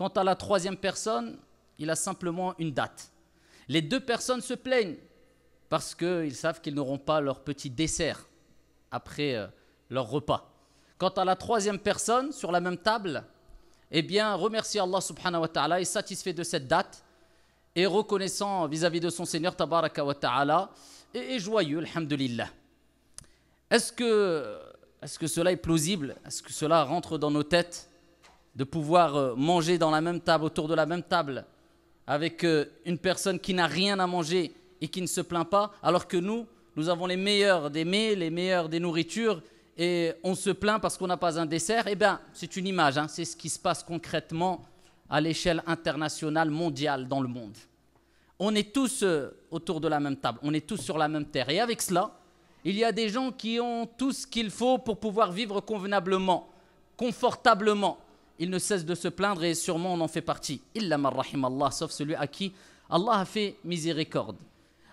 Quant à la troisième personne, il a simplement une date. Les deux personnes se plaignent parce qu'ils savent qu'ils n'auront pas leur petit dessert après euh, leur repas. Quant à la troisième personne, sur la même table, eh bien, remercie Allah subhanahu wa ta'ala et satisfait de cette date et reconnaissant vis-à-vis de son Seigneur tabaraka wa ta'ala et, joyeux, alhamdulillah. Est-ce que, est -ce que cela est plausible Est-ce que cela rentre dans nos têtes de pouvoir euh, manger dans la même table, autour de la même table, avec euh, une personne qui n'a rien à manger et qui ne se plaint pas, alors que nous, nous avons les meilleurs des mets, les meilleurs des nourritures, et on se plaint parce qu'on n'a pas un dessert. Eh bien, c'est une image, hein. c'est ce qui se passe concrètement à l'échelle internationale, mondiale, dans le monde. On est tous euh, autour de la même table, on est tous sur la même terre. Et avec cela, il y a des gens qui ont tout ce qu'il faut pour pouvoir vivre convenablement, confortablement, il ne cesse de se plaindre et sûrement on en fait partie. la rahim Allah, sauf celui à qui Allah a fait miséricorde.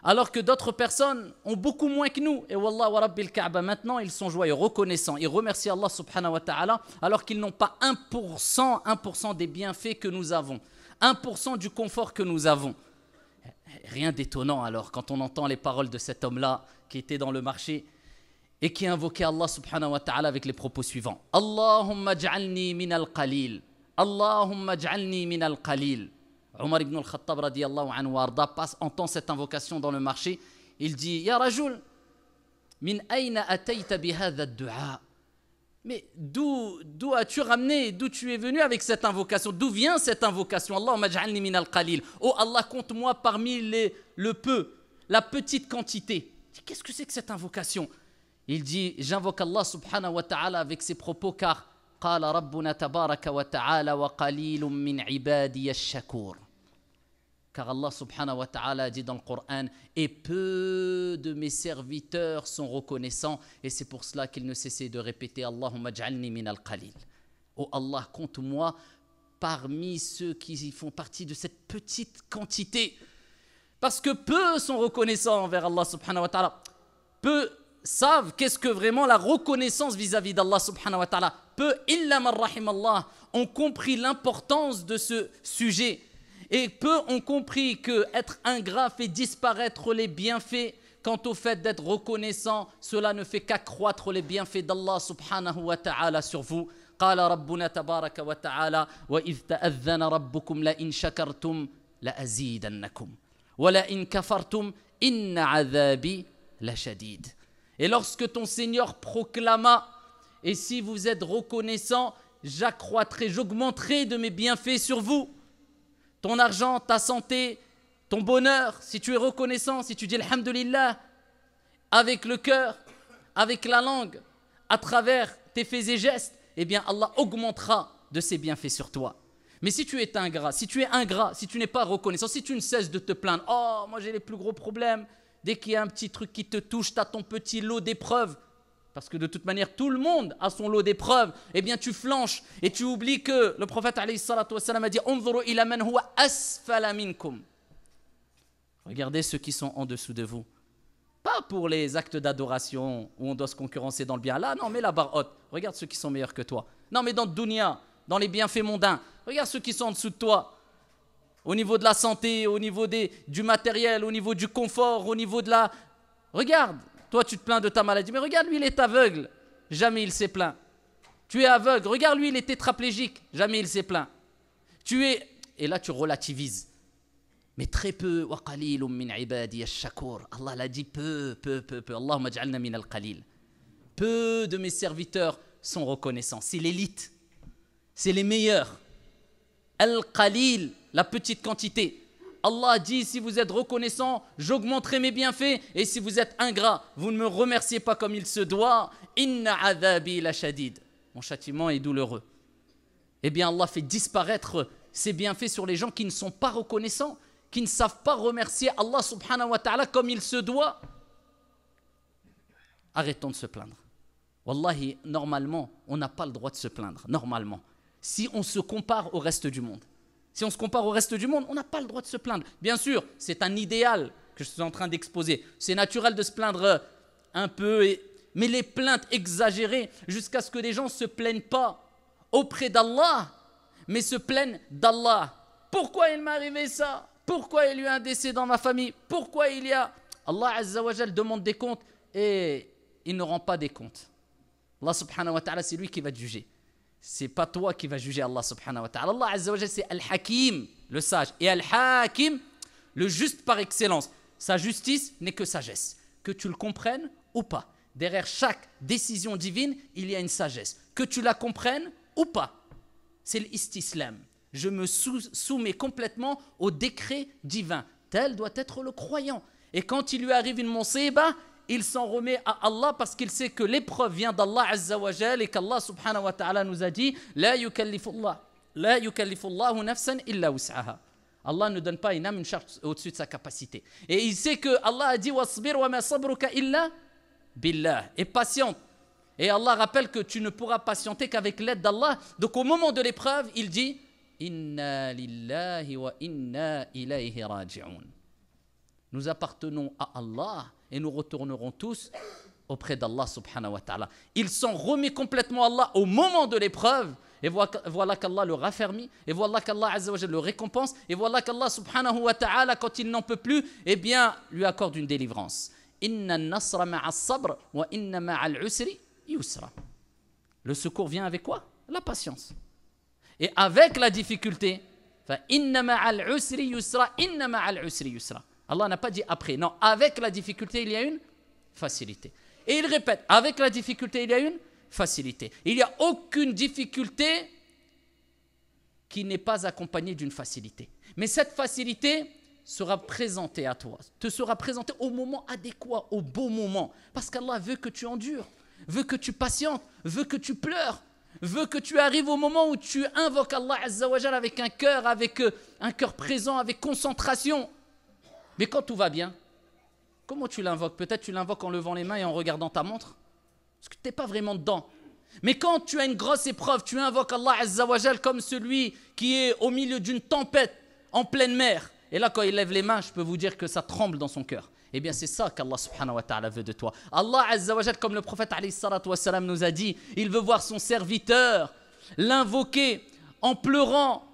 Alors que d'autres personnes ont beaucoup moins que nous. Et Wallah wa Rabbil Ka'ba, maintenant ils sont joyeux, reconnaissants. Ils remercient Allah subhanahu wa ta'ala alors qu'ils n'ont pas 1%, 1% des bienfaits que nous avons. 1% du confort que nous avons. Rien d'étonnant alors quand on entend les paroles de cet homme-là qui était dans le marché et qui invoquait Allah subhanahu wa ta'ala avec les propos suivants. Allahumma j'alni min al-qalil. Allahumma j'alni min al-qalil. Omar ibn al-Khattab radiyallahu anhu arda passe, entend cette invocation dans le marché. Il dit, Ya Rajul, min aina atayta bihadha dua mais d'où, d'où as-tu ramené, d'où tu es venu avec cette invocation D'où vient cette invocation Allahumma ja'alni min al-qalil. Oh Allah, compte-moi parmi les, le peu, la petite quantité. Qu'est-ce que c'est que cette invocation il dit J'invoque Allah subhanahu wa ta'ala avec ses propos car car Allah subhanahu wa ta'ala dit dans le Coran et peu de mes serviteurs sont reconnaissants et c'est pour cela qu'il ne cessait de répéter Allahumma ja'alni oh Allah compte-moi parmi ceux qui font partie de cette petite quantité parce que peu sont reconnaissants envers Allah subhanahu wa ta'ala peu savent qu'est-ce que vraiment la reconnaissance vis-à-vis d'Allah subhanahu wa ta'ala. Peu illa Allah ont compris l'importance de ce sujet. Et peu ont compris que être ingrat fait disparaître les bienfaits. Quant au fait d'être reconnaissant, cela ne fait qu'accroître les bienfaits d'Allah subhanahu wa ta'ala sur vous. قال ربنا تبارك وتعالى وإذ تأذن ربكم لئن شكرتم لأزيدنكم ولئن كفرتم إن عذابي لشديد et lorsque ton Seigneur proclama, et si vous êtes reconnaissant, j'accroîtrai, j'augmenterai de mes bienfaits sur vous, ton argent, ta santé, ton bonheur, si tu es reconnaissant, si tu dis Alhamdulillah, avec le cœur, avec la langue, à travers tes faits et gestes, eh bien Allah augmentera de ses bienfaits sur toi. Mais si tu es ingrat, si tu es ingrat, si tu n'es pas reconnaissant, si tu ne cesses de te plaindre, oh moi j'ai les plus gros problèmes, dès qu'il y a un petit truc qui te touche, tu as ton petit lot d'épreuves. Parce que de toute manière, tout le monde a son lot d'épreuves. Eh bien, tu flanches et tu oublies que le prophète a dit ila Regardez ceux qui sont en dessous de vous. Pas pour les actes d'adoration où on doit se concurrencer dans le bien. Là, non, mais la barre haute. Regarde ceux qui sont meilleurs que toi. Non, mais dans le dans les bienfaits mondains. Regarde ceux qui sont en dessous de toi au niveau de la santé, au niveau des, du matériel, au niveau du confort, au niveau de la... Regarde, toi tu te plains de ta maladie, mais regarde, lui il est aveugle, jamais il s'est plaint. Tu es aveugle, regarde, lui il est tétraplégique, jamais il s'est plaint. Tu es... Et là tu relativises. Mais très peu, Allah l'a dit peu, peu, peu, peu. Allahumma min al Peu de mes serviteurs sont reconnaissants. C'est l'élite. C'est les meilleurs. Al-Qalil, la petite quantité. Allah dit, si vous êtes reconnaissant, j'augmenterai mes bienfaits, et si vous êtes ingrat, vous ne me remerciez pas comme il se doit, Inna adabi la shadid. Mon châtiment est douloureux. Eh bien, Allah fait disparaître ses bienfaits sur les gens qui ne sont pas reconnaissants, qui ne savent pas remercier Allah subhanahu wa ta'ala comme il se doit. Arrêtons de se plaindre. Wallahi, normalement, on n'a pas le droit de se plaindre, normalement si on se compare au reste du monde. Si on se compare au reste du monde, on n'a pas le droit de se plaindre. Bien sûr, c'est un idéal que je suis en train d'exposer. C'est naturel de se plaindre euh, un peu, mais les plaintes exagérées jusqu'à ce que les gens ne se plaignent pas auprès d'Allah, mais se plaignent d'Allah. Pourquoi il m'est arrivé ça Pourquoi il y a eu un décès dans ma famille Pourquoi il y a... Allah Azzawajal demande des comptes et il ne rend pas des comptes. Allah subhanahu wa ta'ala, c'est lui qui va juger c'est pas toi qui vas juger Allah subhanahu wa ta'ala. Allah azza c'est Al-Hakim, le sage. Et Al-Hakim, le juste par excellence. Sa justice n'est que sagesse. Que tu le comprennes ou pas. Derrière chaque décision divine, il y a une sagesse. Que tu la comprennes ou pas. C'est l'istislam. Je me soumets complètement au décret divin. Tel doit être le croyant. Et quand il lui arrive une bah il s'en remet à Allah parce qu'il sait que l'épreuve vient d'Allah et qu'Allah subhanahu wa ta'ala nous a dit nafsan illa Allah ne donne pas une âme charge au-dessus de sa capacité. Et il sait que Allah a dit Wasbir wa ma illa billah. Et patiente. Et Allah rappelle que tu ne pourras patienter qu'avec l'aide d'Allah. Donc au moment de l'épreuve, il dit Inna lillahi wa inna raji'un. Nous appartenons à Allah et nous retournerons tous auprès d'Allah subhanahu wa ta'ala. Ils sont remis complètement à Allah au moment de l'épreuve. Et voilà qu'Allah le raffermit, et voilà qu'Allah le récompense, et voilà qu'Allah subhanahu wa ta'ala, quand il n'en peut plus, eh bien, lui accorde une délivrance. Le secours vient avec quoi La patience. Et avec la difficulté, fa inna ma'al usri yusra, inna ma'al usri yusra. Allah n'a pas dit après. Non, avec la difficulté, il y a une facilité. Et il répète, avec la difficulté, il y a une facilité. Il n'y a aucune difficulté qui n'est pas accompagnée d'une facilité. Mais cette facilité sera présentée à toi, te sera présentée au moment adéquat, au beau moment. Parce qu'Allah veut que tu endures, veut que tu patientes, veut que tu pleures, veut que tu arrives au moment où tu invoques Allah avec un cœur, avec euh, un cœur présent, avec concentration, mais quand tout va bien, comment tu l'invoques Peut-être tu l'invoques en levant les mains et en regardant ta montre, parce que tu n'es pas vraiment dedans. Mais quand tu as une grosse épreuve, tu invoques Allah Azzawajal comme celui qui est au milieu d'une tempête en pleine mer. Et là, quand il lève les mains, je peux vous dire que ça tremble dans son cœur. Eh bien, c'est ça qu'Allah subhanahu wa ta'ala veut de toi. Allah Azzawajal, comme le prophète nous a dit, il veut voir son serviteur l'invoquer en pleurant,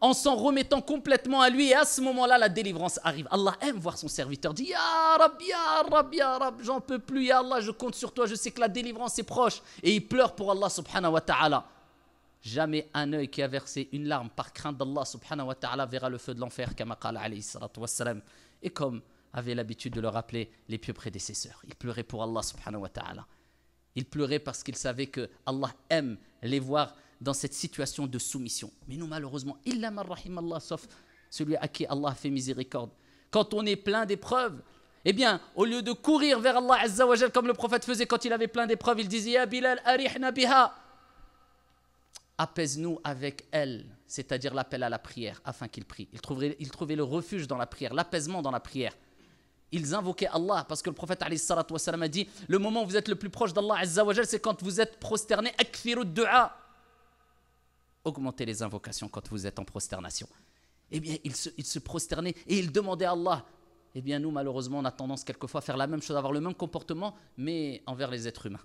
en s'en remettant complètement à lui. Et à ce moment-là, la délivrance arrive. Allah aime voir son serviteur. Dit Ya Rab, Ya Rab, Ya Rab, j'en peux plus. Ya Allah, je compte sur toi. Je sais que la délivrance est proche. Et il pleure pour Allah subhanahu wa ta'ala. Jamais un œil qui a versé une larme par crainte d'Allah subhanahu wa ta'ala verra le feu de l'enfer, comme alayhi salatu wassalam. Et comme avait l'habitude de le rappeler les pieux prédécesseurs. Il pleurait pour Allah subhanahu wa ta'ala. Il pleurait parce qu'il savait que Allah aime les voir dans cette situation de soumission. Mais nous, malheureusement, illa Allah, sauf celui à qui Allah fait miséricorde. Quand on est plein d'épreuves, eh bien, au lieu de courir vers Allah Azzawajal, comme le prophète faisait quand il avait plein d'épreuves, il disait Ya Bilal, arihna biha. Apaise-nous avec elle, c'est-à-dire l'appel à la prière, afin qu'il prie. Il trouvait, il trouvait le refuge dans la prière, l'apaisement dans la prière. Ils invoquaient Allah parce que le prophète a dit Le moment où vous êtes le plus proche d'Allah c'est quand vous êtes prosterné, du'a augmenter les invocations quand vous êtes en prosternation. Eh bien, il se, il prosternait et il demandait à Allah. Eh bien, nous, malheureusement, on a tendance quelquefois à faire la même chose, à avoir le même comportement, mais envers les êtres humains.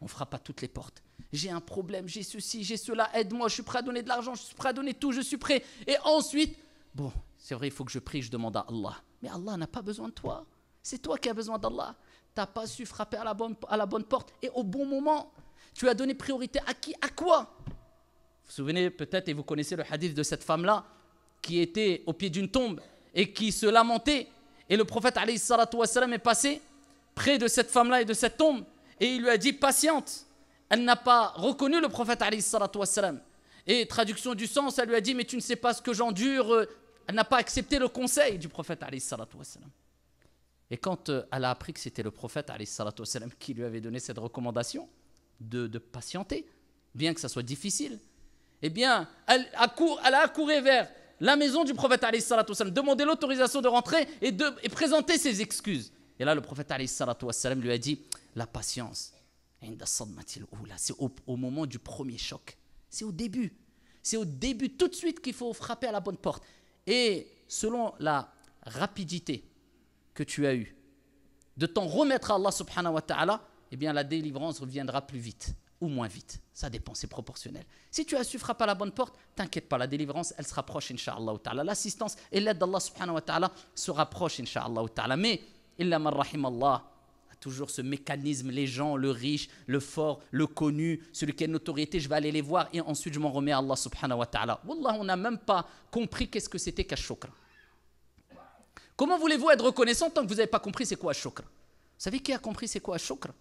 On frappe à toutes les portes. J'ai un problème, j'ai ceci, j'ai cela, aide-moi, je suis prêt à donner de l'argent, je suis prêt à donner tout, je suis prêt. Et ensuite, bon, c'est vrai, il faut que je prie, je demande à Allah. Mais Allah n'a pas besoin de toi. C'est toi qui as besoin d'Allah. Tu n'as pas su frapper la, bonne, à la bonne porte et au bon moment. Tu as donné priorité à qui À quoi vous souvenez peut-être et vous connaissez le hadith de cette femme-là qui était au pied d'une tombe et qui se lamentait. Et le prophète alayhi est passé près de cette femme-là et de cette tombe et il lui a dit patiente. Elle n'a pas reconnu le prophète alayhi Et traduction du sens, elle lui a dit mais tu ne sais pas ce que j'endure. Elle n'a pas accepté le conseil du prophète alayhi Et quand euh, elle a appris que c'était le prophète alayhi qui lui avait donné cette recommandation de, de patienter, bien que ça soit difficile, eh bien, elle, a accouru vers la maison du prophète, demander l'autorisation de rentrer et, de, présenter ses excuses. Et là, le prophète lui a dit La patience, c'est au, moment du premier choc. C'est au début. C'est au début, tout de suite, qu'il faut frapper à la bonne porte. Et selon la rapidité que tu as eue de t'en remettre à Allah subhanahu wa ta'ala, eh bien la délivrance reviendra plus vite ou moins vite. Ça dépend, c'est proportionnel. Si tu as su pas à la bonne porte, t'inquiète pas, la délivrance, elle se rapproche, inshallah L'assistance et l'aide d'Allah subhanahu wa ta'ala se rapprochent, inshallah Mais, illa man a toujours ce mécanisme, les gens, le riche, le fort, le connu, celui qui a une autorité, je vais aller les voir et ensuite je m'en remets à Allah subhanahu wa ta'ala. Wallah, on n'a même pas compris qu'est-ce que c'était qu'un Comment voulez-vous être reconnaissant tant que vous n'avez pas compris c'est quoi un Vous savez qui a compris c'est quoi un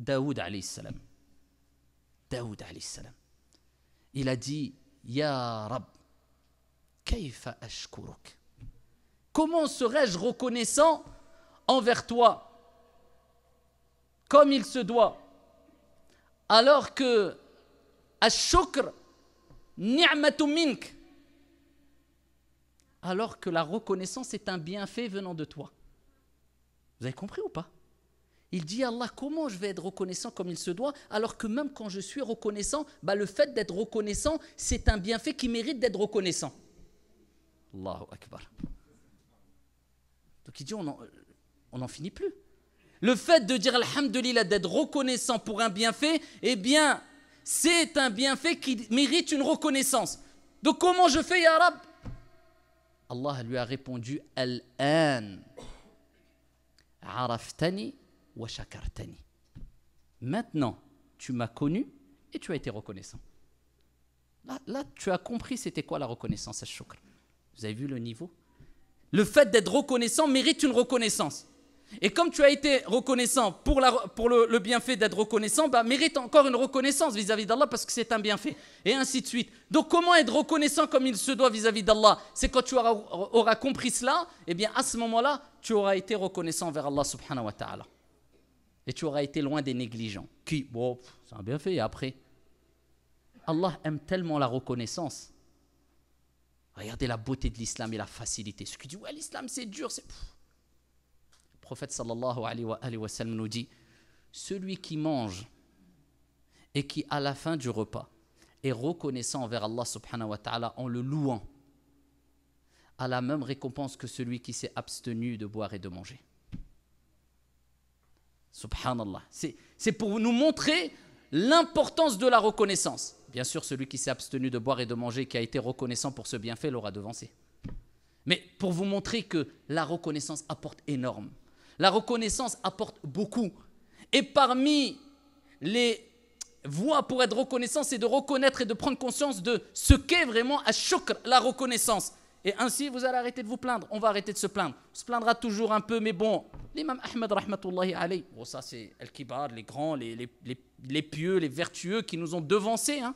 Daoud alayhi salam. Daoud alayhi salam. Il a dit Ya Rab, kaifa Comment serais-je reconnaissant envers toi comme il se doit alors que mink alors que la reconnaissance est un bienfait venant de toi. Vous avez compris ou pas il dit Allah, comment je vais être reconnaissant comme il se doit, alors que même quand je suis reconnaissant, bah, le fait d'être reconnaissant, c'est un bienfait qui mérite d'être reconnaissant. Allahu Akbar. Donc il dit, on n'en euh, finit plus. Le fait de dire Alhamdulillah, d'être reconnaissant pour un bienfait, eh bien, c'est un bienfait qui mérite une reconnaissance. Donc comment je fais, Ya Allah lui a répondu Al-An. Araftani Maintenant, tu m'as connu et tu as été reconnaissant. Là, tu as compris c'était quoi la reconnaissance, shukr. Vous avez vu le niveau Le fait d'être reconnaissant mérite une reconnaissance. Et comme tu as été reconnaissant pour, la, pour le, bienfait d'être reconnaissant, bah, mérite encore une reconnaissance vis-à-vis d'Allah parce que c'est un bienfait. Et ainsi de suite. Donc comment être reconnaissant comme il se doit vis-à-vis d'Allah C'est quand tu auras, auras, compris cela, et eh bien à ce moment-là, tu auras été reconnaissant vers Allah subhanahu wa ta'ala. Et tu auras été loin des négligents. Qui Bon, a bien fait. après. Allah aime tellement la reconnaissance. Regardez la beauté de l'islam et la facilité. ce qui disent, ouais, l'islam c'est dur, c'est. Le prophète sallallahu sallam nous dit celui qui mange et qui, à la fin du repas, est reconnaissant envers Allah subhanahu wa ta'ala en le louant, a la même récompense que celui qui s'est abstenu de boire et de manger. Subhanallah. C'est pour nous montrer l'importance de la reconnaissance. Bien sûr, celui qui s'est abstenu de boire et de manger, qui a été reconnaissant pour ce bienfait, l'aura devancé. Mais pour vous montrer que la reconnaissance apporte énorme. La reconnaissance apporte beaucoup. Et parmi les voies pour être reconnaissant, c'est de reconnaître et de prendre conscience de ce qu'est vraiment à la reconnaissance. Et ainsi, vous allez arrêter de vous plaindre. On va arrêter de se plaindre. On se plaindra toujours un peu, mais bon. L'imam Ahmed, rahmatullahi alayhi. Bon, ça, c'est Al-Kibar, les grands, les, les, les, pieux, les vertueux qui nous ont devancés. Hein.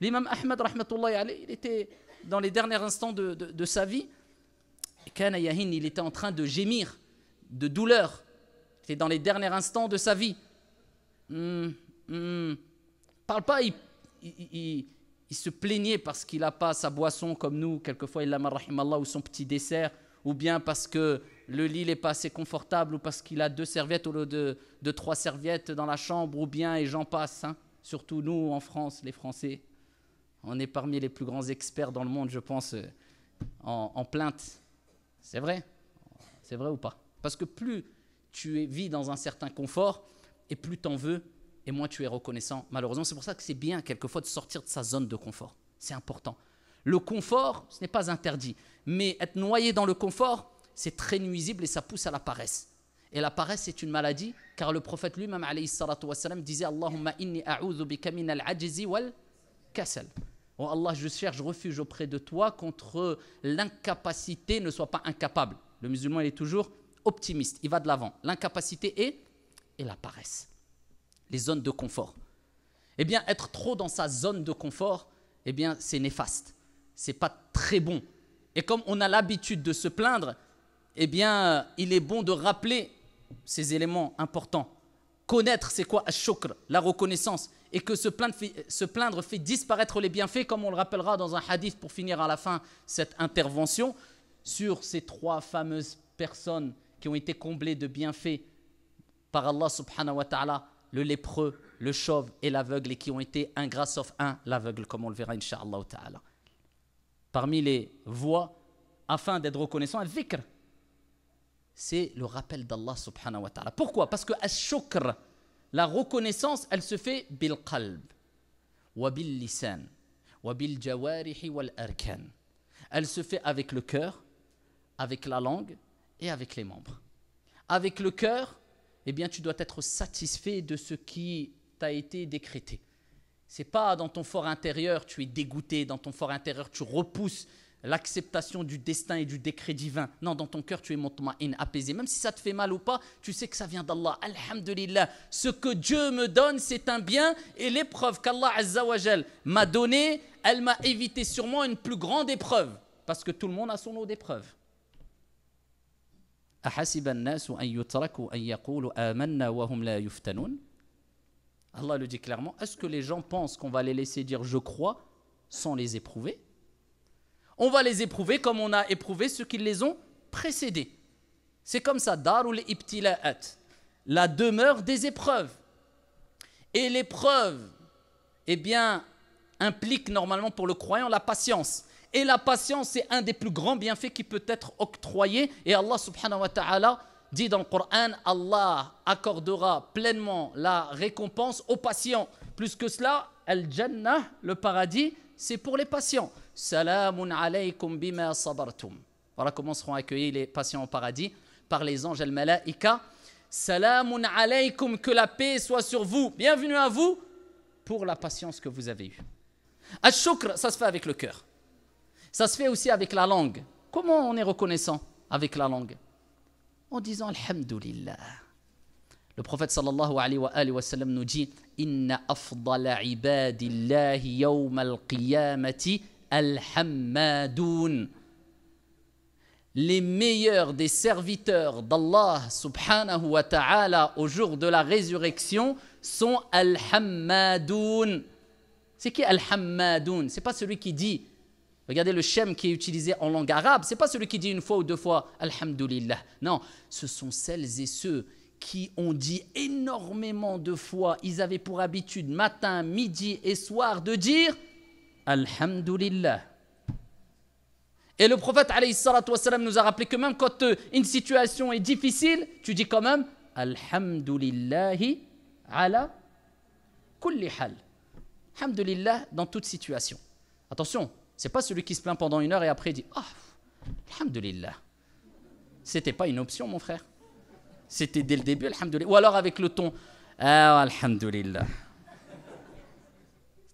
L'imam Ahmed, rahmatullahi alayhi, il était dans les derniers instants de, de, sa vie. Et Kana Yahin, il était en train de gémir de douleur. C'était dans les derniers instants de sa vie. Hum, Parle pas, il il se plaignait parce qu'il n'a pas sa boisson comme nous, quelquefois il a l'a ou son petit dessert, ou bien parce que le lit n'est pas assez confortable, ou parce qu'il a deux serviettes au lieu de, trois serviettes dans la chambre, ou bien, et j'en passe. Hein. Surtout nous, en France, les Français, on est parmi les plus grands experts dans le monde, je pense, euh, en, en plainte. C'est vrai C'est vrai ou pas Parce que plus tu vis dans un certain confort, et plus t'en veux, et moi tu es reconnaissant, malheureusement. C'est pour ça que c'est bien, quelquefois, de sortir de sa zone de confort. C'est important. Le confort, ce n'est pas interdit, mais être noyé dans le confort, c'est très nuisible et ça pousse à la paresse. Et la paresse, c'est une maladie, car le prophète lui-même, alayhi salatu wassalam, disait Allahumma inni a'udhu bika min al wal kasal. Oh Allah, je cherche refuge auprès de toi contre l'incapacité, ne sois pas incapable. Le musulman, il est toujours optimiste, il va de l'avant. L'incapacité est et la paresse les zones de confort. Eh bien, être trop dans sa zone de confort, eh bien, c'est néfaste. C'est pas très bon. Et comme on a l'habitude de se plaindre, eh bien, il est bon de rappeler ces éléments importants. Connaître, c'est quoi la reconnaissance, et que se plaindre, se plaindre fait disparaître les bienfaits, comme on le rappellera dans un hadith pour finir à la fin cette intervention, sur ces trois fameuses personnes qui ont été comblées de bienfaits par Allah subhanahu wa ta'ala le lépreux, le chauve et l'aveugle, et qui ont été un grâce sauf un, l'aveugle, comme on le verra, inshallah ta'ala. Parmi les voies, afin d'être reconnaissant, al c'est le rappel d'Allah subhanahu wa ta'ala. Pourquoi Parce que al la reconnaissance, elle se fait bil qalb, wa bil lisan, wa bil jawarihi wal arkan. Elle se fait avec le cœur, avec la langue et avec les membres. Avec le cœur, eh bien tu dois être satisfait de ce qui t'a été décrété. C'est pas dans ton fort intérieur, tu es dégoûté, dans ton fort intérieur, tu repousses l'acceptation du destin et du décret divin. Non, dans ton cœur, tu es mutma'in, apaisé. Même si ça te fait mal ou pas, tu sais que ça vient d'Allah. Alhamdulillah, ce que Dieu me donne, c'est un bien et l'épreuve qu'Allah Azzawajal m'a donnée, elle m'a évité sûrement une plus grande épreuve. Parce que tout le monde a son lot d'épreuves. Allah le dit clairement, est-ce que les gens pensent qu'on va les laisser dire je crois sans les éprouver On va les éprouver comme on a éprouvé ceux qui les ont précédés. C'est comme ça, darul ibtila'at, la demeure des épreuves. Et l'épreuve, eh bien, implique normalement pour le croyant la patience. Et la patience, c'est un des plus grands bienfaits qui peut être octroyé. Et Allah subhanahu wa ta'ala dit dans le Coran, Allah accordera pleinement la récompense aux patients. Plus que cela, Al-Jannah, le paradis, c'est pour les patients. alaykum Voilà comment seront accueillis les patients au paradis par les anges al-malaika. alaykum, que la paix soit sur vous. Bienvenue à vous pour la patience que vous avez eue. à shukr ça se fait avec le cœur. Ça se fait aussi avec la langue. Comment on est reconnaissant avec la langue En disant Alhamdulillah. Le prophète sallallahu alayhi wa, sallam nous dit Inna afdala ibadillahi yawm al-qiyamati Les meilleurs des serviteurs d'Allah subhanahu wa ta'ala au jour de la résurrection sont al C'est qui al C'est pas celui qui dit Regardez le shem qui est utilisé en langue arabe. C'est pas celui qui dit une fois ou deux fois Alhamdulillah. Non, ce sont celles et ceux qui ont dit énormément de fois. Ils avaient pour habitude matin, midi et soir de dire Alhamdulillah. Et le prophète wassalam, nous a rappelé que même quand euh, une situation est difficile, tu dis quand même Alhamdulillahi ala kulli hal. Alhamdulillah dans toute situation. Attention, c'est pas celui qui se plaint pendant une heure et après dit Ah, oh, Alhamdulillah. C'était pas une option, mon frère. C'était dès le début, Alhamdulillah. Ou alors avec le ton Ah, Alhamdulillah.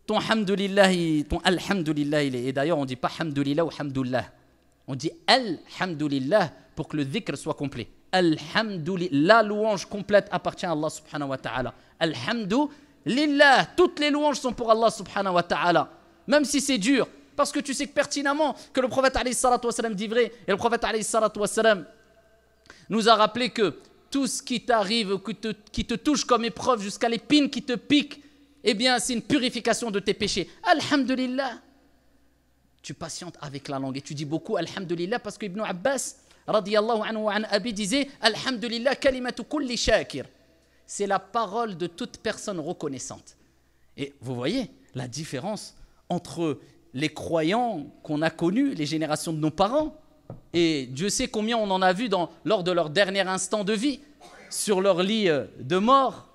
Ton Alhamdulillah, ton Et d'ailleurs, on dit pas Alhamdulillah ou Hamdullah. On dit Alhamdulillah pour que le dhikr soit complet. Alhamdulillah. La louange complète appartient à Allah subhanahu wa ta'ala. Alhamdulillah. Toutes les louanges sont pour Allah subhanahu wa ta'ala. Même si c'est dur, parce que tu sais pertinemment que le prophète dit vrai. Et le prophète nous a rappelé que tout ce qui t'arrive, qui te, qui te touche comme épreuve, jusqu'à l'épine qui te pique, eh bien, c'est une purification de tes péchés. Alhamdulillah. Tu patientes avec la langue et tu dis beaucoup Alhamdulillah parce que Ibn Abbas, anhu an Abi, disait Alhamdulillah kalimatu kulli shakir. C'est la parole de toute personne reconnaissante. Et vous voyez la différence entre les croyants qu'on a connus, les générations de nos parents. Et Dieu sait combien on en a vu lors de leur dernier instant de vie, sur leur lit euh, de mort,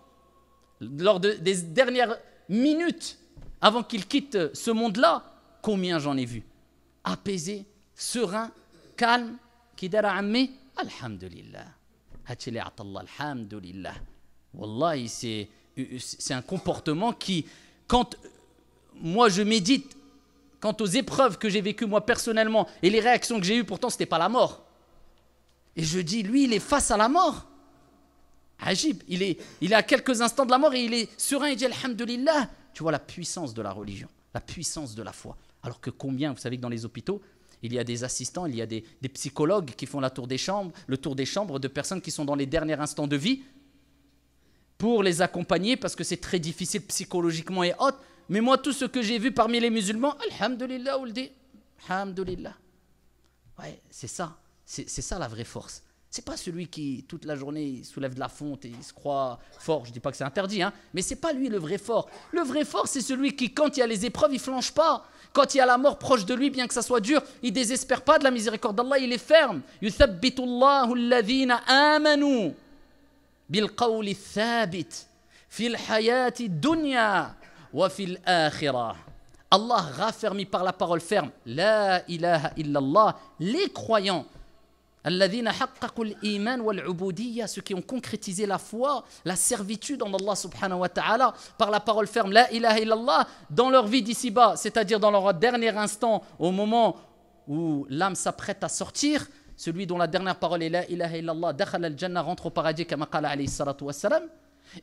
lors des dernières minutes avant qu'ils quittent euh, ce monde-là, combien j'en ai vu. Apaisé, serein, calme, qui qui ammi, alhamdulillah. alhamdulillah. Wallahi, euh, c'est un comportement qui, quand moi je médite quant aux épreuves que j'ai vécues moi personnellement et les réactions que j'ai eues, pourtant, ce n'était pas la mort. Et je dis, lui, il est face à la mort. Ajib, il est, il est à quelques instants de la mort et il est serein, et dit Alhamdulillah. Tu vois la puissance de la religion, la puissance de la foi. Alors que combien, vous savez que dans les hôpitaux, il y a des assistants, il y a des, psychologues qui font la tour des chambres, le tour des chambres de personnes qui sont dans les derniers instants de vie pour les accompagner parce que c'est très difficile psychologiquement et autres. Mais moi, tout ce que j'ai vu parmi les musulmans, Alhamdulillah, on dit. Alhamdulillah. Ouais, c'est ça. C'est ça la vraie force. C'est pas celui qui, toute la journée, il soulève de la fonte et il se croit fort. Je dis pas que c'est interdit, hein, mais c'est pas lui le vrai fort. Le vrai fort, c'est celui qui, quand il y a les épreuves, il flanche pas. Quand il y a la mort proche de lui, bien que ça soit dur, il désespère pas de la miséricorde d'Allah, il est ferme. Yuthabbitullahu alladhina amanu bil thabit fil hayati dunya Allah raffermit par la parole ferme La ilaha illallah les croyants ceux qui ont concrétisé la foi la servitude en Allah subhanahu wa ta'ala par la parole ferme La ilaha illallah dans leur vie d'ici-bas c'est-à-dire dans leur dernier instant au moment où l'âme s'apprête à sortir celui dont la dernière parole est La ilaha illallah rentre au paradis comme a alayhi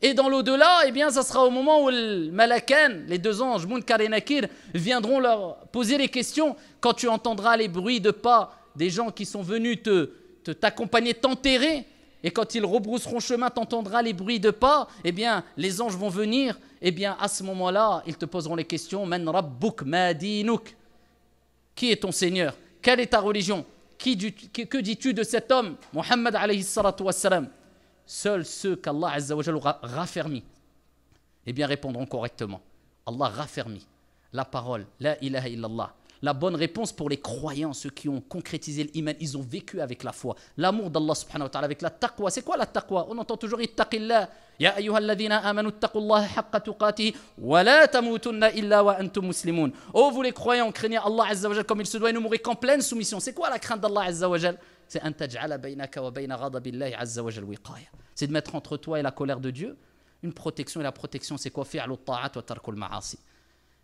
et dans l'au-delà, eh bien, ça sera au moment où le Malakan, les deux anges, Munkar et Nakir, viendront leur poser les questions. Quand tu entendras les bruits de pas des gens qui sont venus te t'accompagner, t'enterrer, et quand ils rebrousseront chemin, t'entendras les bruits de pas, eh bien, les anges vont venir, eh bien, à ce moment-là, ils te poseront les questions. Man rabbuk madinuk. Qui est ton Seigneur Quelle est ta religion Que dis-tu de cet homme, Muhammad alayhi seuls ceux qu'Allah Azzawajal aura raffermis, eh bien répondront correctement. Allah raffermi la parole, la ilaha illallah. La bonne réponse pour les croyants, ceux qui ont concrétisé l'iman, ils ont vécu avec la foi. L'amour d'Allah subhanahu wa ta'ala avec la taqwa. C'est quoi la taqwa On entend toujours ittaqillah. Ya alladhina amanu taqullaha haqqa wa la tamutunna illa wa antum muslimun. Oh vous les croyants, craignez Allah azza wa comme il se doit et ne mourrez qu'en pleine soumission. C'est quoi la crainte d'Allah azza wa c'est C'est de mettre entre toi et la colère de Dieu une protection. Et la protection, c'est quoi Faire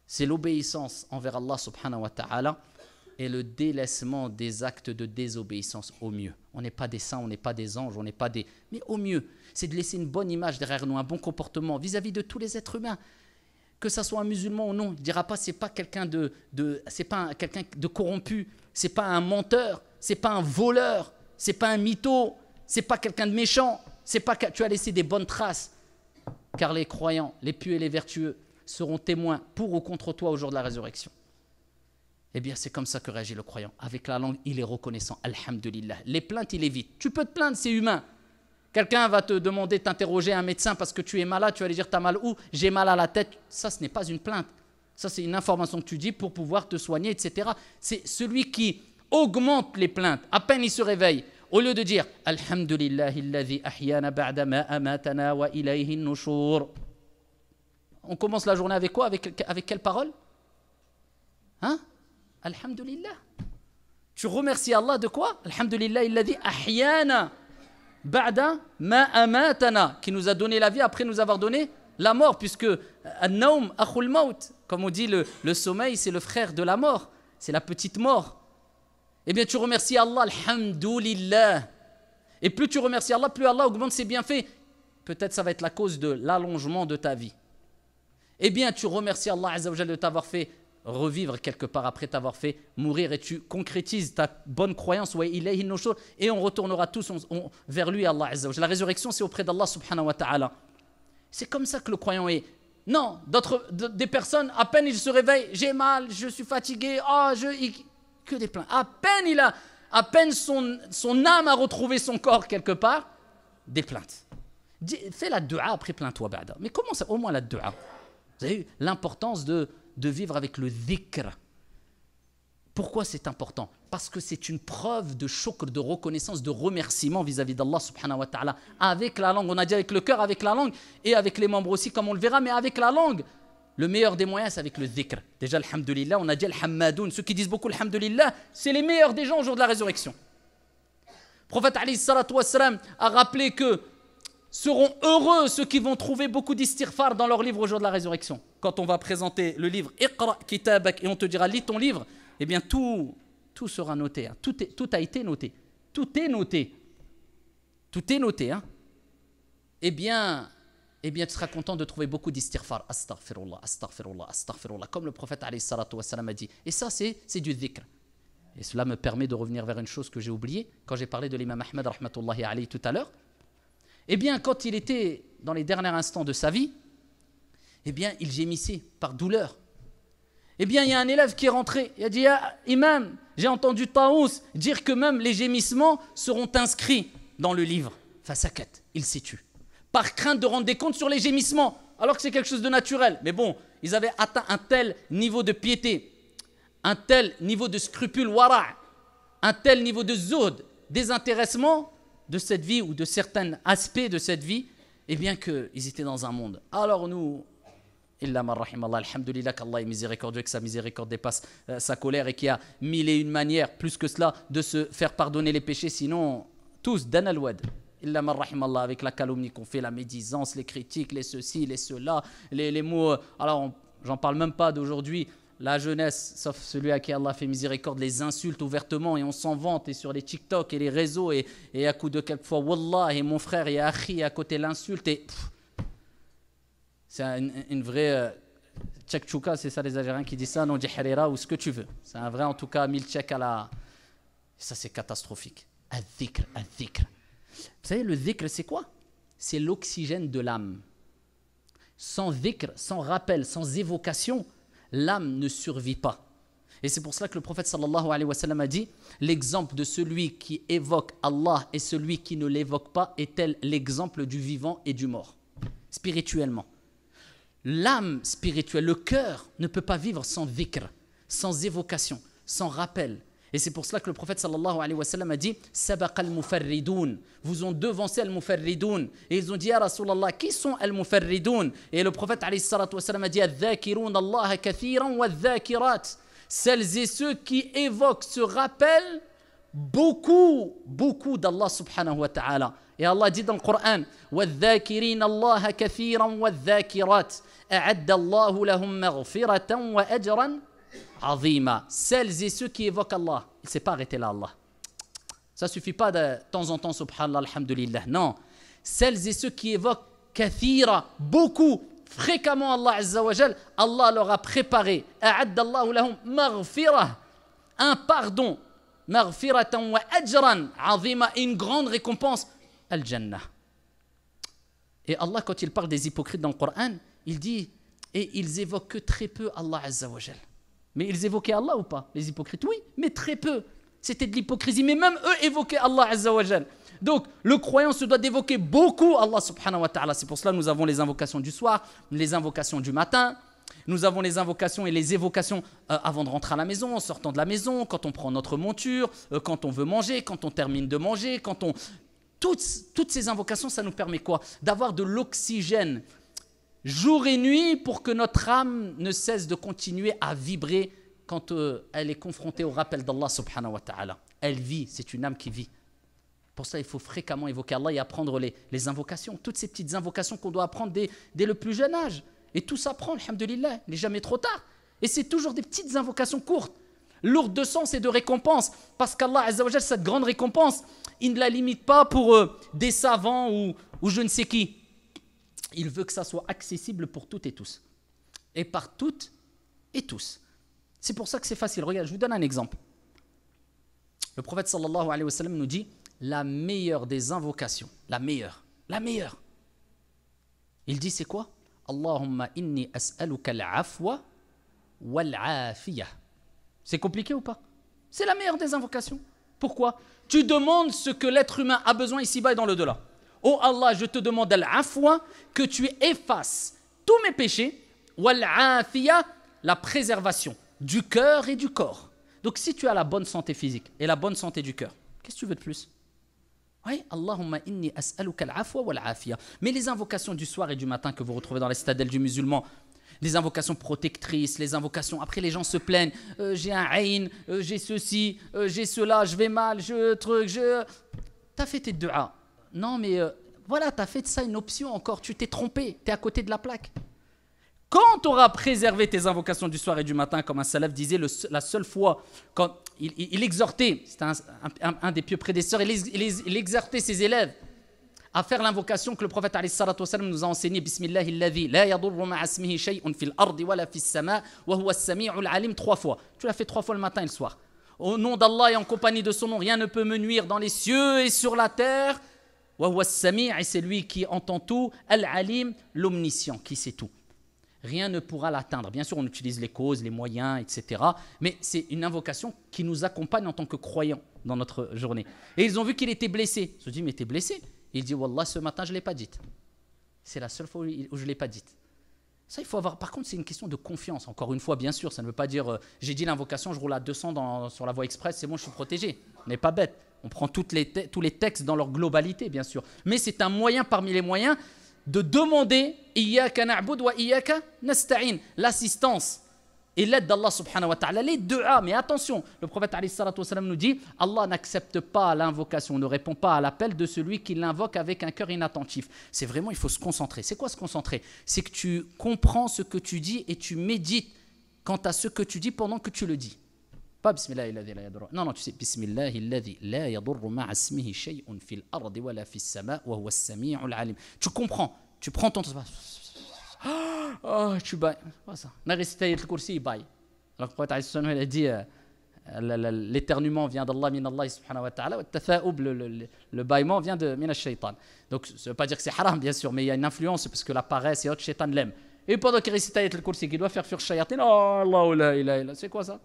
C'est l'obéissance envers Allah subhanahu wa ta'ala et le délaissement des actes de désobéissance au mieux. On n'est pas des saints, on n'est pas des anges, on n'est pas des... Mais au mieux, c'est de laisser une bonne image derrière nous, un bon comportement vis-à-vis de tous les êtres humains. Que ça soit un musulman ou non, il dira pas c'est pas quelqu'un de, de c'est pas quelqu'un de corrompu, c'est pas un menteur, c'est pas un voleur, c'est pas un mytho, c'est pas quelqu'un de méchant, c'est pas que tu as laissé des bonnes traces. Car les croyants, les pieux et les vertueux seront témoins pour ou contre toi au jour de la résurrection. Eh bien, c'est comme ça que réagit le croyant. Avec la langue, il est reconnaissant. Alhamdulillah. Les plaintes, il évite. Tu peux te plaindre, c'est humain. Quelqu'un va te demander, t'interroger un médecin parce que tu es malade, tu vas lui dire t'as mal où J'ai mal à la tête. Ça, ce n'est pas une plainte. Ça, c'est une information que tu dis pour pouvoir te soigner, etc. C'est celui qui augmente les plaintes. À peine il se réveille, au lieu de dire Alhamdulillah, ahyana wa On commence la journée avec quoi avec, avec quelle parole Hein Alhamdulillah. Tu remercies Allah de quoi Alhamdulillah, il a dit ahyana ba'da ma qui nous a donné la vie après nous avoir donné la mort, puisque naum comme on dit, le, le sommeil, c'est le frère de la mort, c'est la petite mort eh bien tu remercies Allah, alhamdoulilah. Et plus tu remercies Allah, plus Allah augmente ses bienfaits. Peut-être ça va être la cause de l'allongement de ta vie. Eh bien tu remercies Allah Azzawajal de t'avoir fait revivre quelque part après t'avoir fait mourir et tu concrétises ta bonne croyance et on retournera tous vers lui Allah Azzawajal. La résurrection c'est auprès d'Allah subhanahu wa ta'ala. C'est comme ça que le croyant est. Non, d'autres des personnes à peine ils se réveillent, j'ai mal, je suis fatigué, ah oh, je que des plaintes. À peine il a, à peine son, son âme a retrouvé son corps quelque part, des plaintes. Fais la dua, après plainte toi Mais comment ça Au moins la dua. Vous avez eu l'importance de, de vivre avec le dhikr. Pourquoi c'est important Parce que c'est une preuve de choc, de reconnaissance, de remerciement vis-à-vis d'Allah subhanahu wa ta'ala. Avec la langue, on a dit avec le cœur, avec la langue, et avec les membres aussi, comme on le verra, mais avec la langue. Le meilleur des moyens, c'est avec le zikr. Déjà, alhamdulillah, on a dit alhammadoun. Ceux qui disent beaucoup alhamdulillah, c'est les meilleurs des gens au jour de la résurrection. Le prophète a rappelé que seront heureux ceux qui vont trouver beaucoup d'istirfar dans leur livre au jour de la résurrection. Quand on va présenter le livre, Iqra kitabak, et on te dira, lis ton livre, eh bien, tout, tout sera noté. Hein. Tout, tout a été noté. Tout est noté. Tout est noté. Hein. Eh bien, eh bien, tu seras content de trouver beaucoup d'istighfar. Astaghfirullah, astaghfirullah, astaghfirullah. Comme le prophète a dit. Et ça, c'est du dhikr. Et cela me permet de revenir vers une chose que j'ai oubliée quand j'ai parlé de l'imam Ahmed rahmatullahi alayhi tout à l'heure. Eh bien, quand il était dans les derniers instants de sa vie, eh bien, il gémissait par douleur. Eh bien, il y a un élève qui est rentré. Il a dit ah, Imam, j'ai entendu Taous dire que même les gémissements seront inscrits dans le livre. Fasakat, il s'est tué par crainte de rendre des comptes sur les gémissements, alors que c'est quelque chose de naturel. Mais bon, ils avaient atteint un tel niveau de piété, un tel niveau de scrupule wara, un tel niveau de zoud désintéressement de cette vie ou de certains aspects de cette vie, et eh bien qu'ils étaient dans un monde. Alors nous, Alhamdulillah qu'Allah est miséricordieux, que sa miséricorde dépasse euh, sa colère et qu'il a mille et une manières, plus que cela, de se faire pardonner les péchés, sinon tous, al-wad. Illa Allah avec la calomnie qu'on fait, la médisance, les critiques, les ceci, les cela, les, mots. Alors, j'en parle même pas d'aujourd'hui. La jeunesse, sauf celui à qui Allah fait miséricorde, les insultes ouvertement et on s'en vante et sur les TikTok et les réseaux et, et à coup de quelquefois Wallah et mon frère et Akhi à côté l'insulte et. C'est une, vraie. Euh, tchouka, c'est ça les Algériens qui disent ça, non, dit Harira ou ce que tu veux. C'est un vrai, en tout cas, mille tchèques à la. Ça, c'est catastrophique. Un dhikr un dhikr vous savez, le dhikr, c'est quoi C'est l'oxygène de l'âme. Sans dhikr, sans rappel, sans évocation, l'âme ne survit pas. Et c'est pour cela que le prophète sallallahu alayhi wa a dit L'exemple de celui qui évoque Allah et celui qui ne l'évoque pas est tel l'exemple du vivant et du mort, spirituellement. L'âme spirituelle, le cœur, ne peut pas vivre sans dhikr, sans évocation, sans rappel, Et c'est pour cela que le prophète sallallahu alayhi wa sallam a dit Sabaq al-mufarridoun. Vous ont devancé al-mufarridoun. Et ils ont dit Ya Rasulallah, qui sont al-mufarridoun Et le prophète alayhi salatu wa sallam a dit Al-dhakiroun Allah kathiran wa al dhakirat. Celles et ceux qui évoquent se rappellent beaucoup, beaucoup d'Allah subhanahu wa ta'ala. Et Allah dit dans le Coran وَالذَّاكِرِينَ اللَّهَ كَثِيرًا وَالذَّاكِرَاتِ أَعَدَّ اللَّهُ لَهُمْ مَغْفِرَةً وَأَجْرًا Azima. Celles et ceux qui évoquent Allah. Il ne s'est pas arrêté là, Allah. Ça ne suffit pas de, temps en temps, subhanallah, alhamdulillah. Non. Celles et ceux qui évoquent kathira, beaucoup, fréquemment Allah Allah leur a préparé. Un pardon. Maghfiratan wa ajran. Une grande récompense. Al-Jannah. Et Allah, quand il parle des hypocrites dans le Coran, il dit, et ils évoquent que très peu Allah Jal. Mais ils évoquaient Allah ou pas Les hypocrites, oui, mais très peu. C'était de l'hypocrisie, mais même eux évoquaient Allah Azzawajal. Donc, le croyant se doit d'évoquer beaucoup Allah subhanahu wa ta'ala. C'est pour cela que nous avons les invocations du soir, les invocations du matin, nous avons les invocations et les évocations euh, avant de rentrer à la maison, en sortant de la maison, quand on prend notre monture, euh, quand on veut manger, quand on termine de manger, quand on... Toutes, toutes ces invocations, ça nous permet quoi D'avoir de l'oxygène, jour et nuit pour que notre âme ne cesse de continuer à vibrer quand euh, elle est confrontée au rappel d'Allah subhanahu wa ta'ala. Elle vit, c'est une âme qui vit. Pour ça, il faut fréquemment évoquer Allah et apprendre les, invocations, toutes ces petites invocations qu'on doit apprendre dès, le plus jeune âge. Et tout s'apprend, alhamdulillah, il n'est jamais trop tard. Et c'est toujours des petites invocations courtes, lourdes de sens et de récompense, parce qu'Allah, cette grande récompense, il ne la limite pas pour euh, des savants ou je ne sais qui. Il veut que ça soit accessible pour toutes et tous. Et par toutes et tous. C'est pour ça que c'est facile. Regarde, je vous donne un exemple. Le prophète alayhi wa nous dit la meilleure des invocations, la meilleure, la meilleure. Il dit c'est quoi Allahumma inni as'aluka al-afwa wal C'est compliqué ou pas C'est la meilleure des invocations. Pourquoi Tu demandes ce que l'être humain a besoin ici-bas et dans le delà oh Allah, je te demande al fois que tu effaces tous mes péchés, wal la préservation du cœur et du corps. Donc si tu as la bonne santé physique et la bonne santé du cœur, qu'est-ce que tu veux de plus oui, Allahumma inni Mais les invocations du soir et du matin que vous retrouvez dans les citadelles du musulman, les invocations protectrices, les invocations. Après, les gens se plaignent. Euh, j'ai un haïn, euh, j'ai ceci, euh, j'ai cela, je vais mal, je truc, je. T'as fait tes du'as. Non, mais euh, voilà, tu as fait de ça une option encore. Tu t'es trompé. Tu es à côté de la plaque. Quand tu auras préservé tes invocations du soir et du matin, comme un salaf disait, la seule fois, quand il, exhortait, c'était un, des pieux prédécesseurs, il, exhortait ses élèves à faire l'invocation que le prophète nous a enseignée, Bismillah la shay'un fil ardi wa la fis alim, trois fois. Tu l'as fait trois fois le matin et le soir. Au nom d'Allah et en compagnie de son nom, rien ne peut me nuire dans les cieux et sur la terre et c'est lui qui entend tout, Al-Alim, l'omniscient, qui sait tout. Rien ne pourra l'atteindre. Bien sûr, on utilise les causes, les moyens, etc. Mais c'est une invocation qui nous accompagne en tant que croyants dans notre journée. Et ils ont vu qu'il était blessé. Ils se dit, mais t'es blessé Il dit, Wallah, ce matin, je ne l'ai pas dit. C'est la seule fois où je ne l'ai pas dit. Ça, il faut avoir. Par contre, c'est une question de confiance. Encore une fois, bien sûr, ça ne veut pas dire euh, j'ai dit l'invocation, je roule à 200 dans, sur la voie express, c'est bon, je suis protégé. On n'est pas bête. On prend toutes les tous les textes dans leur globalité, bien sûr. Mais c'est un moyen parmi les moyens de demander l'assistance et l'aide d'Allah subhanahu wa ta'ala, les deux A. Mais attention, le prophète nous dit Allah n'accepte pas l'invocation, ne répond pas à l'appel de celui qui l'invoque avec un cœur inattentif. C'est vraiment, il faut se concentrer. C'est quoi se concentrer C'est que tu comprends ce que tu dis et tu médites quant à ce que tu dis pendant que tu le dis. Pas Bismillah illadhi la yadur. Non, non, tu sais, Bismillah illadhi la yadurru ma'asmihi shay'un fil ardi wa la fis sama wa huwa sami'ul alim. Tu comprends, tu prends ton. Oh, tu bailles. On récité le coursi, il baille. Alors que le prophète il a dit euh, l'éternuement vient d'Allah, min Allah subhanahu wa ta'ala, le, le, bâillement vient de min » Donc ça ne veut pas dire que c'est haram, bien sûr, mais il y a une influence parce que la paresse et autres shaytan l'aime. « Et pendant qu'il récite le kursi, qu'il doit faire fuir shayatin, oh Allah, c'est quoi ça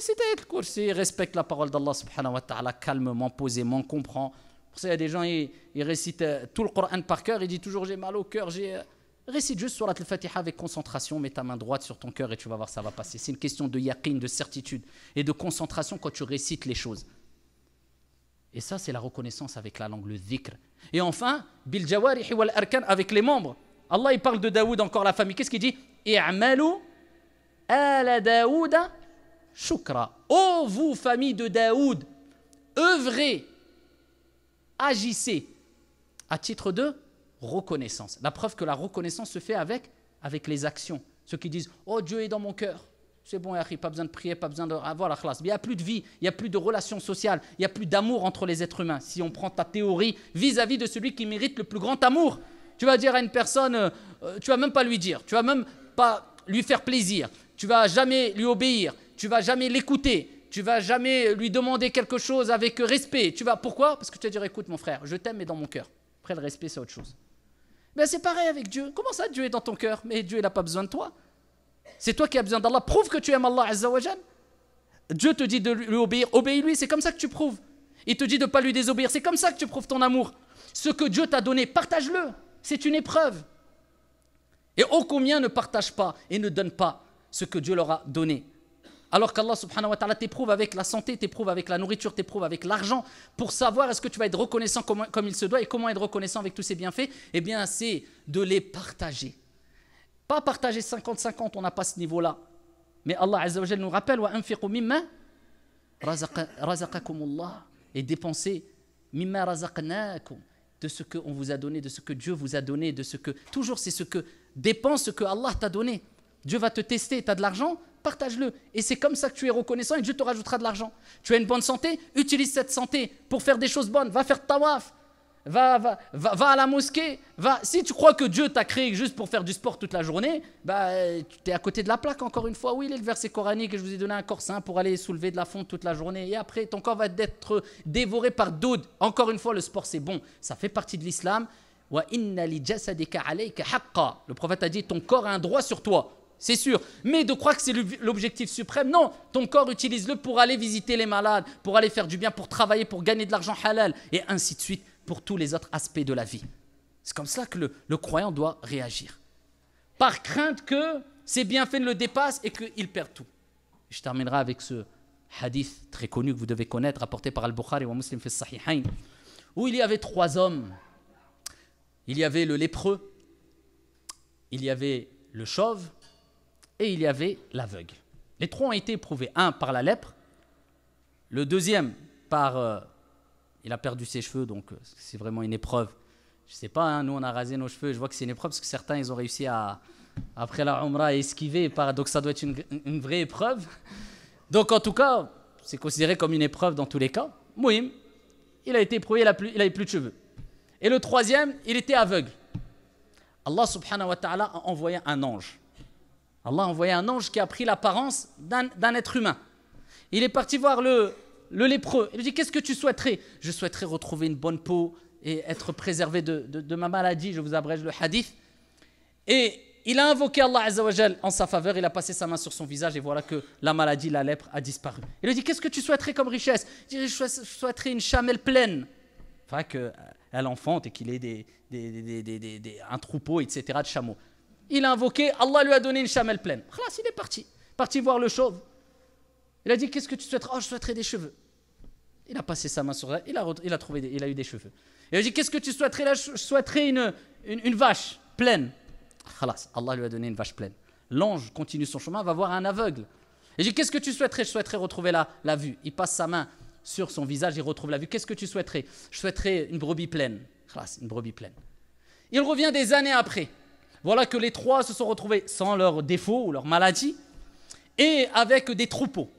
c'était le Kursi, respecte la parole d'Allah subhanahu wa ta'ala calmement, posément, comprend. Pour ça, il y a des gens, ils, récitent euh, tout le Coran par cœur, ils disent toujours j'ai mal au cœur, j'ai. Euh, récite juste sur la Fatiha avec concentration, mets ta main droite sur ton cœur et tu vas voir, ça va passer. C'est une question de yaqin, de certitude et de concentration quand tu récites les choses. Et ça, c'est la reconnaissance avec la langue, le dhikr. Et enfin, bil wal arkan, avec les membres. Allah, il parle de Daoud, encore la famille. Qu'est-ce qu'il dit I'malu ala Daouda shukra. Ô vous, famille de Daoud, œuvrez, agissez à titre de reconnaissance. La preuve que la reconnaissance se fait avec, avec les actions. Ceux qui disent Oh, Dieu est dans mon cœur. C'est bon, Yahri, pas besoin de prier, pas besoin d'avoir la classe. il n'y a plus de vie, il n'y a plus de relations sociales, il n'y a plus d'amour entre les êtres humains. Si on prend ta théorie vis-à-vis de celui qui mérite le plus grand amour, tu vas dire à une personne, tu euh, euh, tu vas même pas lui dire, tu vas même pas lui faire plaisir, tu vas jamais lui obéir, tu vas jamais l'écouter, tu vas jamais lui demander quelque chose avec respect. Tu vas pourquoi Parce que tu vas dire écoute mon frère, je t'aime mais dans mon cœur. Après le respect c'est autre chose. mais ben, c'est pareil avec Dieu. Comment ça Dieu est dans ton cœur Mais Dieu il n'a pas besoin de toi. C'est toi qui as besoin d'Allah. Prouve que tu aimes Allah Dieu te dit de lui obéir, obéis-lui, c'est comme ça que tu prouves. Il te dit de ne pas lui désobéir, c'est comme ça que tu prouves ton amour. Ce que Dieu t'a donné, partage-le. C'est une épreuve. Et ô combien ne partage pas et ne donne pas ce que Dieu leur a donné. Alors qu'Allah subhanahu wa ta'ala t'éprouve avec la santé, t'éprouve avec la nourriture, t'éprouve avec l'argent, pour savoir est-ce que tu vas être reconnaissant comme, comme, il se doit et comment être reconnaissant avec tous ces bienfaits, eh bien c'est de les partager. Pas partager 50-50, on n'a pas ce niveau-là. Mais Allah nous rappelle, et dépenser de ce qu'on vous a donné, de ce que Dieu vous a donné, de ce que... Toujours c'est ce que... Dépense ce que Allah t'a donné. Dieu va te tester, tu as de l'argent, partage-le. Et c'est comme ça que tu es reconnaissant et Dieu te rajoutera de l'argent. Tu as une bonne santé, utilise cette santé pour faire des choses bonnes. Va faire tawaf, va, va, va, à la mosquée. Va. Si tu crois que Dieu t'a créé juste pour faire du sport toute la journée, bah, tu es à côté de la plaque encore une fois. Oui, il est le verset coranique et je vous ai donné un corps sain pour aller soulever de la fonte toute la journée. Et après, ton corps va être dévoré par d'autres. Encore une fois, le sport c'est bon, ça fait partie de l'islam. Le prophète a dit, ton corps a un droit sur toi c'est sûr. Mais de croire que c'est l'objectif suprême, non. Ton corps, utilise-le pour aller visiter les malades, pour aller faire du bien, pour travailler, pour gagner de l'argent halal, et ainsi de suite pour tous les autres aspects de la vie. C'est comme ça que le, croyant doit réagir. Par crainte que ses bienfaits ne le dépassent et qu'il perd tout. Je terminerai avec ce hadith très connu que vous devez connaître, rapporté par Al-Bukhari ou Muslim fi Sahihain, où il y avait trois hommes. Il y avait le lépreux, il y avait le chauve il y avait l'aveugle. Les trois ont été éprouvés. Un par la lèpre, le deuxième par... Euh, il a perdu ses cheveux, donc euh, c'est vraiment une épreuve. Je sais pas, hein, nous on a rasé nos cheveux, je vois que c'est une épreuve parce que certains ils ont réussi à, après la Umrah, à esquiver, donc ça doit être une, vraie épreuve. Donc en tout cas, c'est considéré comme une épreuve dans tous les cas. Mouhim, il a été éprouvé, il n'avait plus de cheveux. Et le troisième, il était aveugle. Allah subhanahu wa ta'ala a envoyé un ange Allah a envoyé un ange qui a pris l'apparence d'un être humain. Il est parti voir le, le lépreux. Il lui dit Qu'est-ce que tu souhaiterais Je souhaiterais retrouver une bonne peau et être préservé de, ma maladie. Je vous abrège le hadith. Et il a invoqué Allah en sa faveur. Il a passé sa main sur son visage et voilà que la maladie, la lèpre, a disparu. Il lui dit Qu'est-ce que tu souhaiterais comme richesse Il dit Je souhaiterais une chamelle pleine. Enfin, qu'elle euh, enfante et qu'il ait des, un troupeau, etc., de chameaux. Il a invoqué, Allah lui a donné une chamelle pleine. il est parti. Parti voir le chauve. Il a dit Qu'est-ce que tu souhaiterais Oh, je souhaiterais des cheveux. Il a passé sa main sur elle. Il a, trouvé il a eu des cheveux. Il a dit Qu'est-ce que tu souhaiterais Je souhaiterais une, vache pleine. Khlas, Allah lui a donné une vache pleine. L'ange continue son chemin, va voir un aveugle. Il dit Qu'est-ce que tu souhaiterais Je souhaiterais retrouver la, la vue. Il passe sa main sur son visage, il retrouve la vue. Qu'est-ce que tu souhaiterais Je souhaiterais une brebis pleine. Khlas, une brebis pleine. Il revient des années après. Voilà que les trois se sont retrouvés sans leurs défauts ou leurs maladies et avec des troupeaux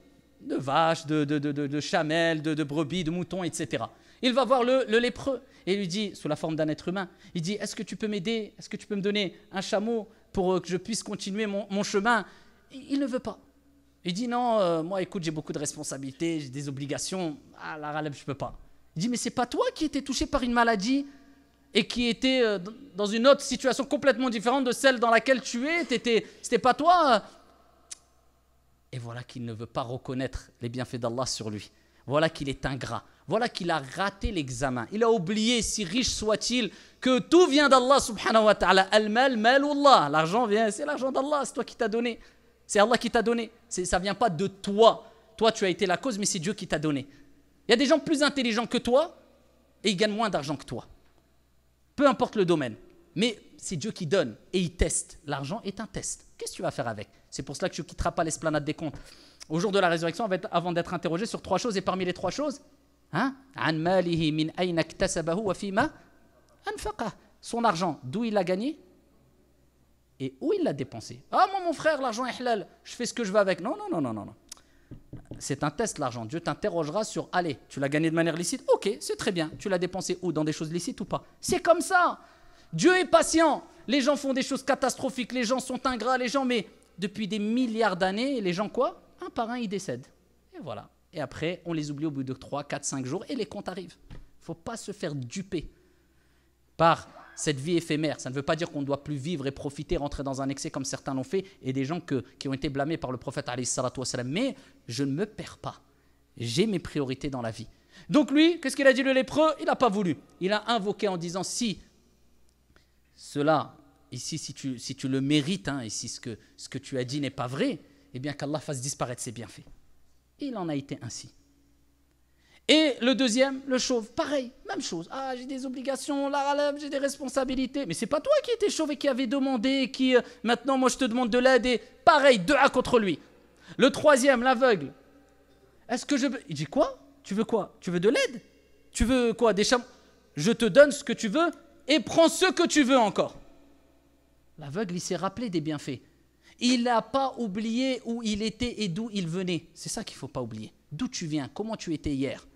de vaches, de, de, de, chamelles, de, brebis, de moutons, etc. Il va voir le, lépreux et lui dit, sous la forme d'un être humain, il dit, est-ce que tu peux m'aider Est-ce que tu peux me donner un chameau pour euh, que je puisse continuer mon, chemin il, ne veut pas. Il dit, non, euh, moi, écoute, j'ai beaucoup de responsabilités, j'ai des obligations, Ah la raleb, je ne peux pas. Il dit, mais c'est pas toi qui étais touché par une maladie et qui était euh, dans une autre situation complètement différente de celle dans laquelle tu es, c'était pas toi. Et voilà qu'il ne veut pas reconnaître les bienfaits d'Allah sur lui. Voilà qu'il est ingrat. Voilà qu'il a raté l'examen. Il a oublié, si riche soit-il, que tout vient d'Allah subhanahu wa ta'ala. Al-mal, L'argent vient, c'est l'argent d'Allah, c'est toi qui t'as donné. C'est Allah qui t'a donné. Ça vient pas de toi. Toi, tu as été la cause, mais c'est Dieu qui t'a donné. Il y a des gens plus intelligents que toi et ils gagnent moins d'argent que toi. Peu importe le domaine. Mais c'est Dieu qui donne et il teste. L'argent est un test. Qu'est-ce que tu vas faire avec C'est pour cela que tu ne quitteras pas l'esplanade des comptes. Au jour de la résurrection, avant d'être interrogé sur trois choses, et parmi les trois choses, hein, son argent, d'où il l'a gagné et où il l'a dépensé. Ah, moi, mon frère, l'argent est halal, je fais ce que je veux avec. Non, non, non, non, non. non. C'est un test, l'argent. Dieu t'interrogera sur allez, tu l'as gagné de manière licite Ok, c'est très bien. Tu l'as dépensé où Dans des choses licites ou pas C'est comme ça Dieu est patient. Les gens font des choses catastrophiques, les gens sont ingrats, les gens, mais depuis des milliards d'années, les gens quoi Un par un, ils décèdent. Et voilà. Et après, on les oublie au bout de 3, 4, 5 jours et les comptes arrivent. Il ne faut pas se faire duper par cette vie éphémère. Ça ne veut pas dire qu'on ne doit plus vivre et profiter, rentrer dans un excès comme certains l'ont fait, et des gens qui ont été blâmés par le prophète. Mais je ne me perds pas. J'ai mes priorités dans la vie. Donc lui, qu'est-ce qu'il a dit le lépreux Il n'a pas voulu. Il a invoqué en disant, si cela, ici, si tu, si tu le mérites, et hein, si ce que, ce que tu as dit n'est pas vrai, eh bien qu'Allah fasse disparaître ses bienfaits. Il en a été ainsi. Et le deuxième, le chauve, pareil, même chose. Ah, j'ai des obligations, là, j'ai des responsabilités. Mais c'est pas toi qui étais chauve et qui avais demandé, qui euh, maintenant, moi, je te demande de l'aide, et pareil, deux à contre lui. Le troisième, l'aveugle. Est-ce que je veux. Il dit quoi Tu veux quoi Tu veux de l'aide Tu veux quoi Des champs Je te donne ce que tu veux, et prends ce que tu veux encore. L'aveugle, il s'est rappelé des bienfaits. Il n'a pas oublié où il était et d'où il venait. C'est ça qu'il ne faut pas oublier. D'où tu viens, comment tu étais hier.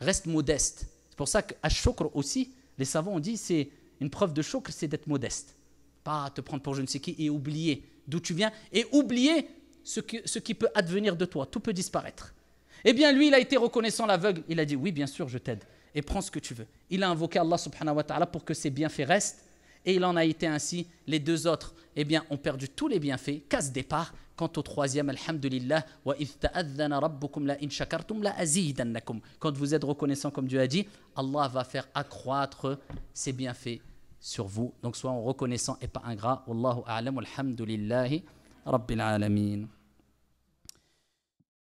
Reste modeste. C'est pour ça qu'à chokr aussi, les savants ont dit, c'est une preuve de chokr, c'est d'être modeste. Pas te prendre pour je ne sais qui et oublier d'où tu viens et oublier ce qui peut advenir de toi. Tout peut disparaître. Eh bien, lui, il a été reconnaissant l'aveugle. Il a dit, oui, bien sûr, je t'aide et prends ce que tu veux. Il a invoqué Allah subhanahu wa ta'ala pour que ses bienfaits restent et il en a été ainsi. Les deux autres, eh bien, ont perdu tous les bienfaits Casse départ. Quant au troisième, alhamdulillah, Quand vous êtes reconnaissant comme Dieu a dit, Allah va faire accroître ses bienfaits sur vous. Donc soyons reconnaissant et pas ingrats. Wallahu a'lam, alhamdulillahi rabbil alameen.